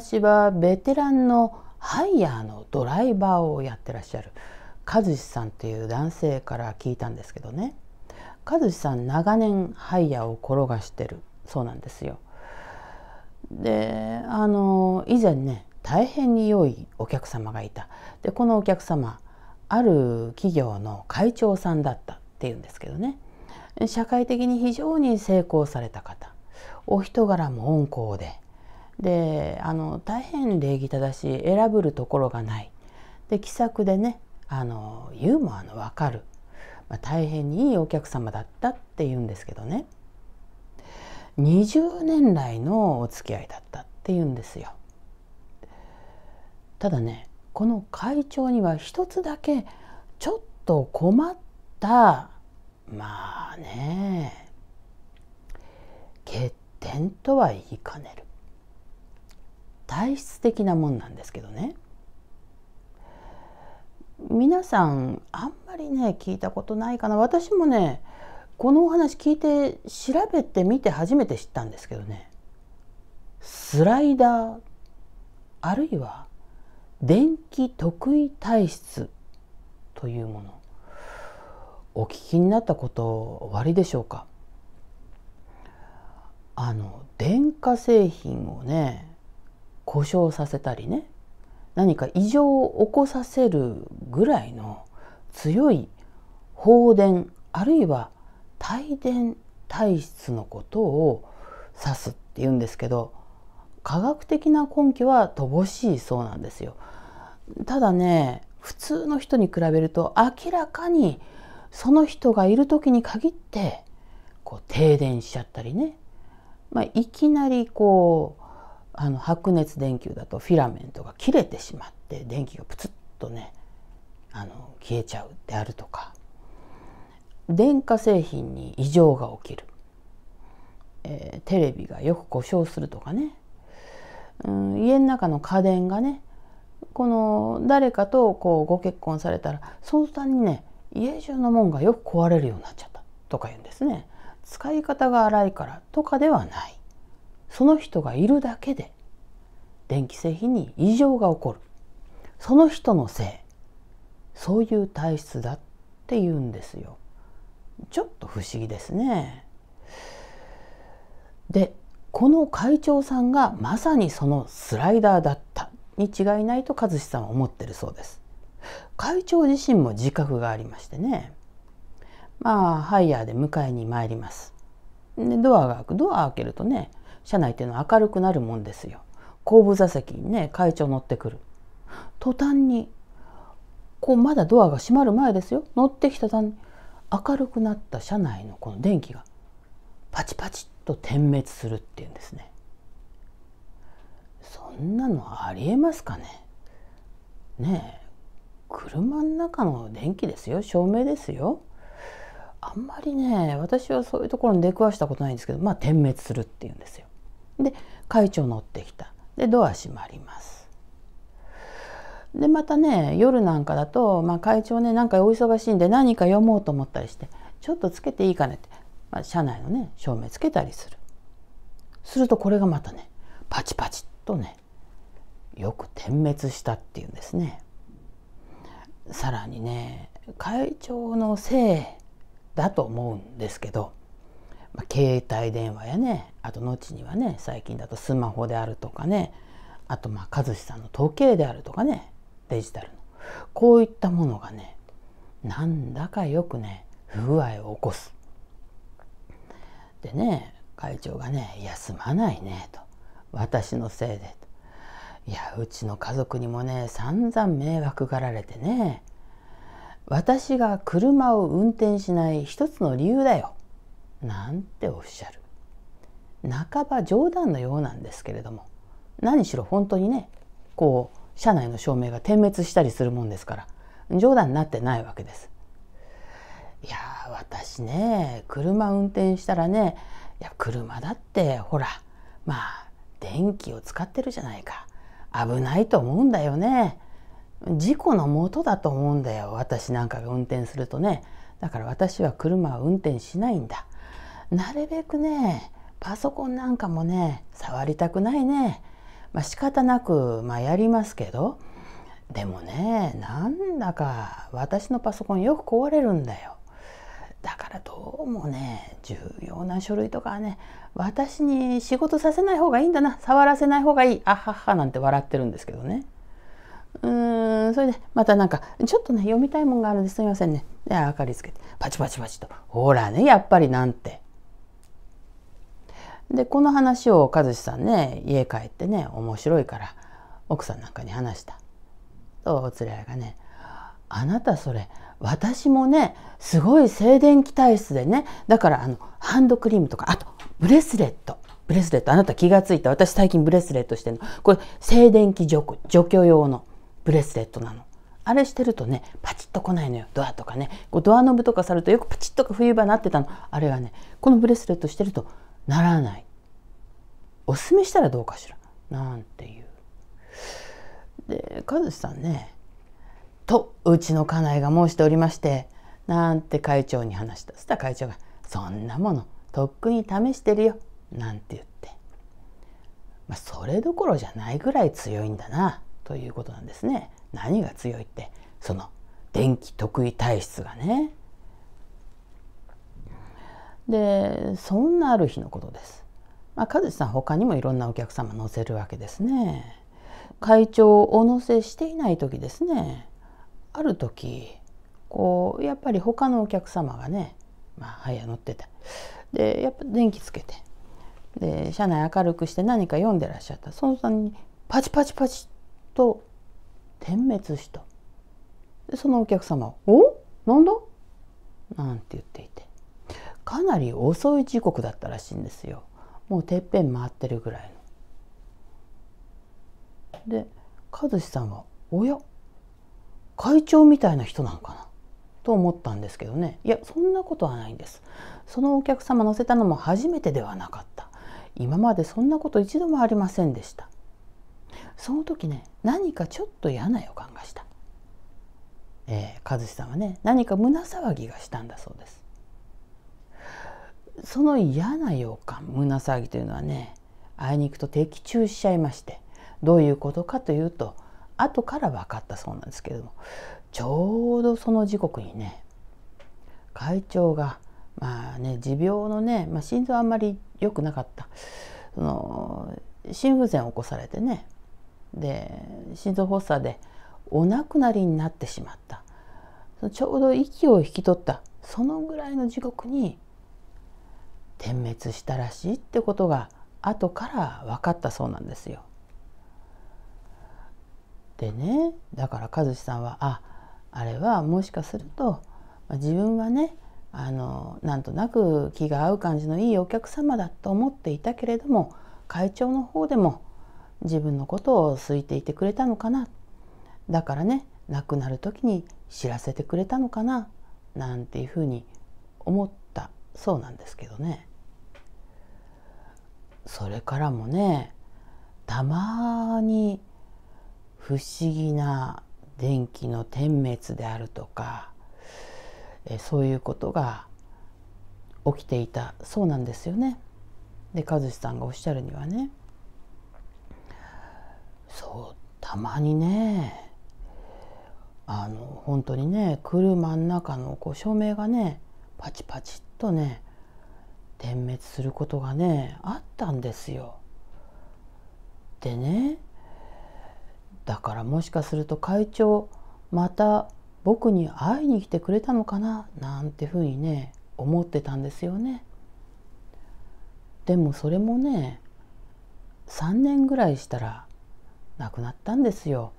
私はベテランのハイヤーのドライバーをやってらっしゃる和志さんという男性から聞いたんですけどね和志さん長年ハイヤーを転がしてるそうなんですよ。であの以前ね大変に良いお客様がいたでこのお客様ある企業の会長さんだったっていうんですけどね社会的に非常に成功された方お人柄も温厚でであの大変礼儀正しい選ぶるところがないで気さくでねあのユーモアの分かる、まあ、大変にいいお客様だったっていうんですけどね20年来のお付き合いだったっていうんですよ。ただねこの会長には一つだけちょっと困ったまあね欠点とは言いかねる。体質的なもんなんですけどね皆さんあんまりね聞いたことないかな私もねこのお話聞いて調べてみて初めて知ったんですけどねスライダーあるいは電気得意体質というものお聞きになったことおありでしょうかあの電化製品をね故障させたりね何か異常を起こさせるぐらいの強い放電あるいは帯電体質のことを指すっていうんですけど科学的な根拠は乏しいそうなんですよ。ただね普通の人に比べると明らかにその人がいる時に限ってこう停電しちゃったりね、まあ、いきなりこうあの白熱電球だとフィラメントが切れてしまって電気がプツッとねあの消えちゃうであるとか電化製品に異常が起きる、えー、テレビがよく故障するとかね、うん、家の中の家電がねこの誰かとこうご結婚されたらその途端にね家中のもんがよく壊れるようになっちゃったとか言うんですね。使い方が荒いからとかではない。その人がいるだけで電気製品に異常が起こるその人のせいそういう体質だって言うんですよ。ちょっと不思議ですね。でこの会長さんがまさにそのスライダーだったに違いないと和志さんは思ってるそうです。会長自身も自覚がありましてねまあハイヤーで迎えに参ります。でドアが開くドア開けるとね車内っていうのは明るくなるもんですよ。後部座席にね会長乗ってくる。途端にこうまだドアが閉まる前ですよ乗ってきた途端に明るくなった車内のこの電気がパチパチっと点滅するっていうんですね。そんなのありえますかねねえ車の中の電気ですよ照明ですよ。あんまりね私はそういうところに出くわしたことないんですけどまあ点滅するっていうんですよ。で会長乗ってきたでドア閉まりますでまたね夜なんかだと、まあ、会長ねなんかお忙しいんで何か読もうと思ったりしてちょっとつけていいかねって、まあ、車内のね照明つけたりするするとこれがまたねパチパチっとねよく点滅したっていうんですねさらにね会長のせいだと思うんですけどまあ、携帯電話やねあと後にはね最近だとスマホであるとかねあとまあ和さんの時計であるとかねデジタルのこういったものがねなんだかよくね不具合を起こす。でね会長がね「休まないね」と「私のせいで」と。いやうちの家族にもね散々迷惑がられてね私が車を運転しない一つの理由だよなんておっしゃる半ば冗談のようなんですけれども何しろ本当にねこう車内の照明が点滅したりするもんですから冗談になってないわけです。いや私ね車運転したらねいや車だってほらまあ電気を使ってるじゃないか危ないと思うんだよね事故のもとだと思うんだよ私なんかが運転するとねだから私は車は運転しないんだなるべくねパソコンなんかもね触りたくないね、まあ、仕方なく、まあ、やりますけどでもねなんだか私のパソコンよく壊れるんだよだからどうもね重要な書類とかはね私に仕事させない方がいいんだな触らせない方がいいあははなんて笑ってるんですけどねうーんそれでまたなんかちょっとね読みたいもんがあるんですすみませんねで明かりつけてパチパチパチとほらねやっぱりなんてでこの話を和志さんね家帰ってね面白いから奥さんなんかに話したとお連れ合いがね「あなたそれ私もねすごい静電気体質でねだからあのハンドクリームとかあとブレスレットブレスレットあなた気が付いた私最近ブレスレットしてるのこれ静電気除除去用のブレスレットなの。あれしてるとねパチッと来ないのよドアとかねこうドアノブとかさるとよくパチッとか冬場なってたのあれはねこのブレスレットしてるとならないおすすめしたらどうかしらなんていうで和さんねとうちの家内が申しておりましてなんて会長に話したそしたら会長が「そんなものとっくに試してるよ」なんて言って、まあ、それどころじゃないぐらい強いんだなということなんですね。何が強いってその電気得意体質がねでそんなある日のことです。まあ、和志さん他にもいろんなお客様乗せるわけですね。会長をお乗せしていない時ですね。ある時こうやっぱり他のお客様がね、まあ、早乗っててでやっぱ電気つけてで車内明るくして何か読んでらっしゃったその時にパチパチパチと点滅したでそのお客様おなんだ?」なんて言っていてかなり遅い時刻だったらしいんですよもうてっぺん回ってるぐらいの。で和志さんは「おや会長みたいな人なんかな?」と思ったんですけどねいやそんなことはないんですそのお客様乗せたのも初めてではなかった今までそんなこと一度もありませんでしたその時ね何かちょっと嫌な予感がした、えー、和志さんはね何か胸騒ぎがしたんだそうですその嫌な予感胸騒ぎというのはねあいにくと的中しちゃいましてどういうことかというと後から分かったそうなんですけれどもちょうどその時刻にね会長がまあね持病のね、まあ、心臓あんまり良くなかったその心不全を起こされてねで心臓発作でお亡くなりになってしまったちょうど息を引き取ったそのぐらいの時刻に点滅したらしいってことが後から分かったそうなんですよ。でねだから和志さんはああれはもしかすると自分はねあのなんとなく気が合う感じのいいお客様だと思っていたけれども会長の方でも自分のことを好いていてくれたのかなだからね亡くなる時に知らせてくれたのかななんていうふうに思ったそうなんですけどね。それからもねたまに不思議な電気の点滅であるとかえそういうことが起きていたそうなんですよね。で和志さんがおっしゃるにはねそうたまにねあの本当にね車の中のこう照明がねパチパチっとね点滅することがねあったんですよ。でねだからもしかすると会長また僕に会いに来てくれたのかななんてふうにね思ってたんですよね。でもそれもね3年ぐらいしたら亡くなったんですよ。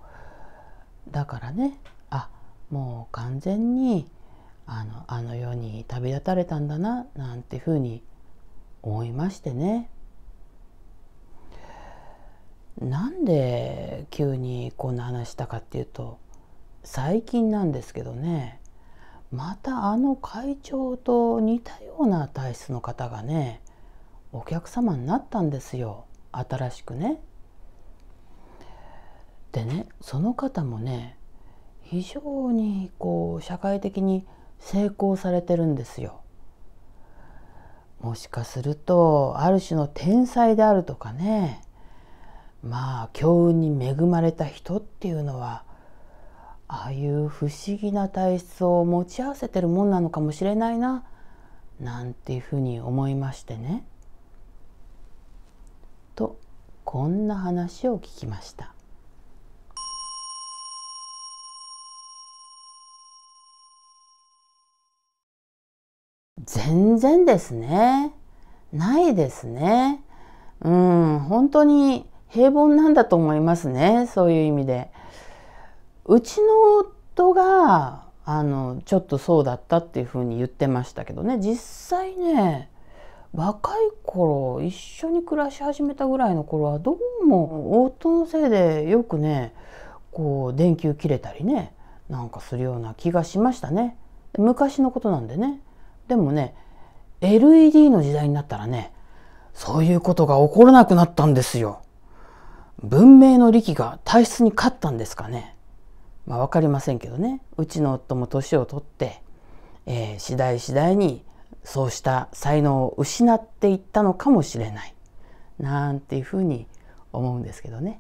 だからねあもう完全にあのあの世に旅立たれたんだななんてふうに思いましてねなんで急にこんな話したかっていうと最近なんですけどねまたあの会長と似たような体質の方がねお客様になったんですよ新しくね。でねその方もね非常にこう社会的に成功されてるんですよ。もしかするとある種の天才であるとかねまあ強運に恵まれた人っていうのはああいう不思議な体質を持ち合わせてるもんなのかもしれないななんていうふうに思いましてね。とこんな話を聞きました。全然ですね。ないですね。うん、本当に平凡なんだと思いますね。そういう意味で。うちの夫が、あの、ちょっとそうだったっていうふうに言ってましたけどね。実際ね、若い頃、一緒に暮らし始めたぐらいの頃は、どうも夫のせいでよくね、こう、電球切れたりね、なんかするような気がしましたね。昔のことなんでね。でもね LED の時代になったらねそういうことが起こらなくなったんですよ。文明の力が体質に勝ったんですかね。まあ、分かりませんけどねうちの夫も年を取って、えー、次第次第にそうした才能を失っていったのかもしれないなんていうふうに思うんですけどね。